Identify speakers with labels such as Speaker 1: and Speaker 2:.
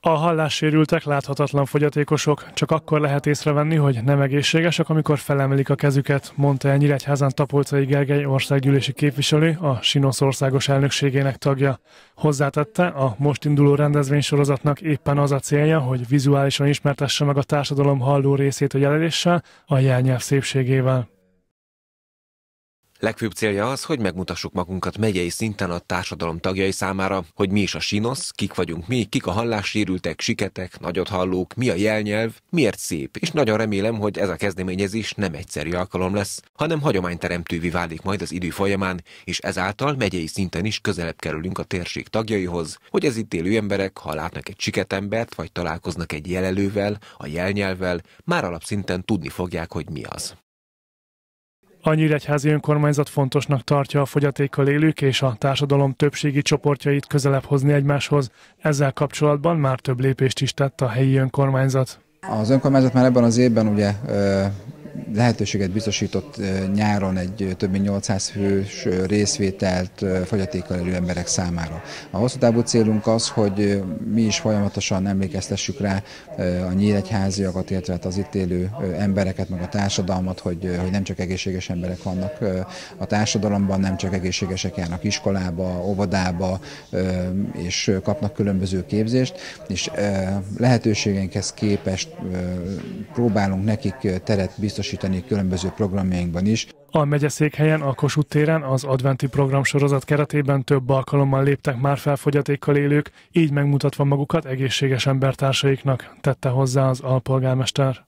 Speaker 1: A hallássérültek láthatatlan fogyatékosok, csak akkor lehet észrevenni, hogy nem egészségesek, amikor felemelik a kezüket, mondta el Nyíregyházán Tapolcai Gergely országgyűlési képviselő, a Sinosz országos elnökségének tagja. Hozzátette, a most induló rendezvénysorozatnak éppen az a célja, hogy vizuálisan ismertesse meg a társadalom halló részét a jelenéssel, a jelnyelv szépségével.
Speaker 2: Legfőbb célja az, hogy megmutassuk magunkat megyei szinten a társadalom tagjai számára, hogy mi is a sinosz, kik vagyunk mi, kik a hallássérültek, siketek, nagyot hallók, mi a jelnyelv, miért szép, és nagyon remélem, hogy ez a kezdeményezés nem egyszerű alkalom lesz, hanem hagyományteremtővé válik majd az idő folyamán, és ezáltal megyei szinten is közelebb kerülünk a térség tagjaihoz, hogy ez itt élő emberek, ha látnak egy siketembert, vagy találkoznak egy jelelővel, a jelnyelvvel, már alapszinten tudni fogják, hogy mi az.
Speaker 1: A Nyíregyházi önkormányzat fontosnak tartja a fogyatékkal élők és a társadalom többségi csoportjait közelebb hozni egymáshoz. Ezzel kapcsolatban már több lépést is tett a helyi önkormányzat.
Speaker 3: Az önkormányzat már ebben az évben ugye lehetőséget biztosított nyáron egy több mint 800 fős részvételt fogyatékkal élő emberek számára. A hosszú távú célunk az, hogy mi is folyamatosan emlékeztessük rá a nyíregyháziakat, illetve hát az itt élő embereket, meg a társadalmat, hogy, hogy nem csak egészséges emberek vannak a társadalomban, nem csak egészségesek járnak iskolába, óvodába, és kapnak különböző képzést, és lehetőségeinkhez képest próbálunk nekik teret biztosítani, megvalósítani különböző programjainkban is.
Speaker 1: A megyeszékhelyen, a Kossuth téren az adventi program sorozat keretében több alkalommal léptek már felfogyatékkal élők, így megmutatva magukat egészséges embertársaiknak, tette hozzá az alpolgármester.